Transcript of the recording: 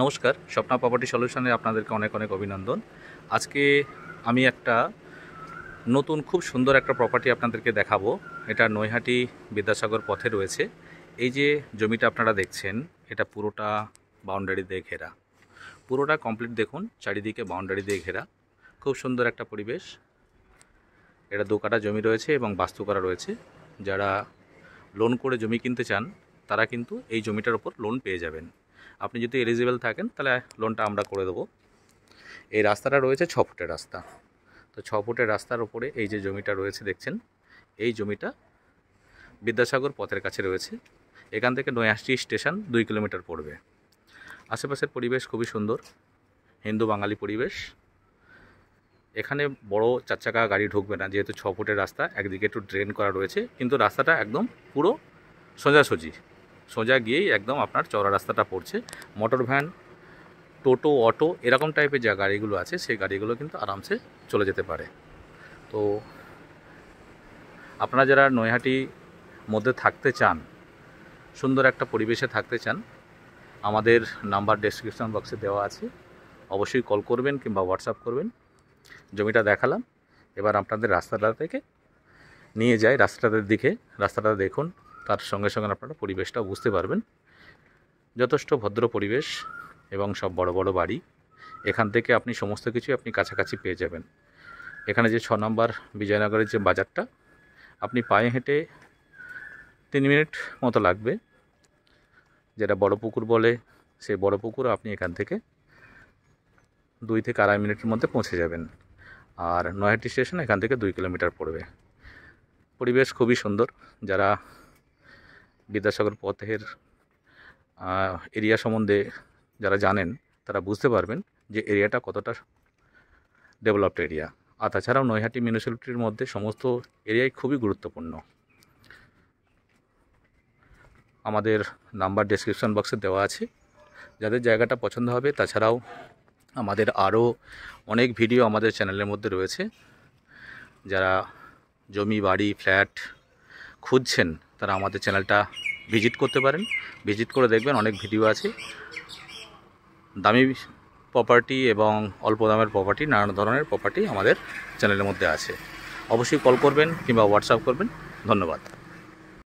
নমস্কার স্বপ্না প্রপার্টি সলিউশনে আপনাদেরকে অনেক অনেক অভিনন্দন আজকে আমি একটা নতুন খুব সুন্দর একটা প্রপার্টি আপনাদেরকে দেখাবো এটা নৈহাটি বিদ্যাসাগর পথে রয়েছে এই যে জমিটা আপনারা দেখছেন এটা পুরোটা বাউন্ডারি দিয়ে ঘেরা পুরোটা কমপ্লিট দেখুন চারিদিকে বাউন্ডারি দিয়ে ঘেরা খুব সুন্দর একটা পরিবেশ এটা দু কাটা জমি রয়েছে এবং বাস্তু করা রয়েছে যারা লোন করে জমি কিনতে চান তারা কিন্তু এই জমিটার ওপর লোন পেয়ে যাবেন আপনি যদি এলিজিবল থাকেন তাহলে লোনটা আমরা করে দেবো এই রাস্তাটা রয়েছে ছ ফুটের রাস্তা তো ছ ফুটের রাস্তার ওপরে এই যে জমিটা রয়েছে দেখছেন এই জমিটা বিদ্যাসাগর পথের কাছে রয়েছে এখান থেকে নয়াশি স্টেশন দুই কিলোমিটার পড়বে আশেপাশের পরিবেশ খুবই সুন্দর হিন্দু বাঙালি পরিবেশ এখানে বড় চার চাকা গাড়ি ঢুকবে না যেহেতু ছ ফুটের রাস্তা একদিকে একটু ড্রেন করা রয়েছে কিন্তু রাস্তাটা একদম পুরো সোজাসুজি সোজা গিয়েই একদম আপনার চওড়া রাস্তাটা পড়ছে মোটর ভ্যান টোটো অটো এরকম টাইপের যা গাড়িগুলো আছে সেই গাড়িগুলো কিন্তু আরামসে চলে যেতে পারে তো আপনারা যারা নৈহাটি মধ্যে থাকতে চান সুন্দর একটা পরিবেশে থাকতে চান আমাদের নাম্বার ডেসক্রিপশান বক্সে দেওয়া আছে অবশ্যই কল করবেন কিংবা হোয়াটসঅ্যাপ করবেন জমিটা দেখালাম এবার আপনাদের রাস্তাটা থেকে নিয়ে যাই রাস্তাটার দিকে রাস্তাটা দেখুন তার সঙ্গে সঙ্গে আপনারা পরিবেশটাও বুঝতে পারবেন যথেষ্ট ভদ্র পরিবেশ এবং সব বড় বড় বাড়ি এখান থেকে আপনি সমস্ত কিছু আপনি কাছাকাছি পেয়ে যাবেন এখানে যে ছ নম্বর বিজয়নগরের যে বাজারটা আপনি পায়ে হেঁটে তিন মিনিট মতো লাগবে যেটা বড় পুকুর বলে সেই বড় পুকুর আপনি এখান থেকে দুই থেকে আড়াই মিনিটের মধ্যে পৌঁছে যাবেন আর নয়াহাটি স্টেশন এখান থেকে দুই কিলোমিটার পড়বে পরিবেশ খুবই সুন্দর যারা বিদ্যাসাগর পথের এরিয়া সম্বন্ধে যারা জানেন তারা বুঝতে পারবেন যে এরিয়াটা কতটা ডেভেলপড এরিয়া আর তাছাড়াও নৈহাটি মিউনিসিপ্যালিটির মধ্যে সমস্ত এরিয়াই খুবই গুরুত্বপূর্ণ আমাদের নাম্বার ডেসক্রিপশন বক্সে দেওয়া আছে যাদের জায়গাটা পছন্দ হবে তাছাড়াও আমাদের আরও অনেক ভিডিও আমাদের চ্যানেলের মধ্যে রয়েছে যারা জমি বাড়ি ফ্ল্যাট খুঁজছেন তারা আমাদের চ্যানেলটা ভিজিট করতে পারেন ভিজিট করে দেখবেন অনেক ভিডিও আছে দামি প্রপার্টি এবং অল্প দামের প্রপার্টি নানান ধরনের প্রপার্টি আমাদের চ্যানেলের মধ্যে আছে অবশ্যই কল করবেন কিংবা হোয়াটসঅ্যাপ করবেন ধন্যবাদ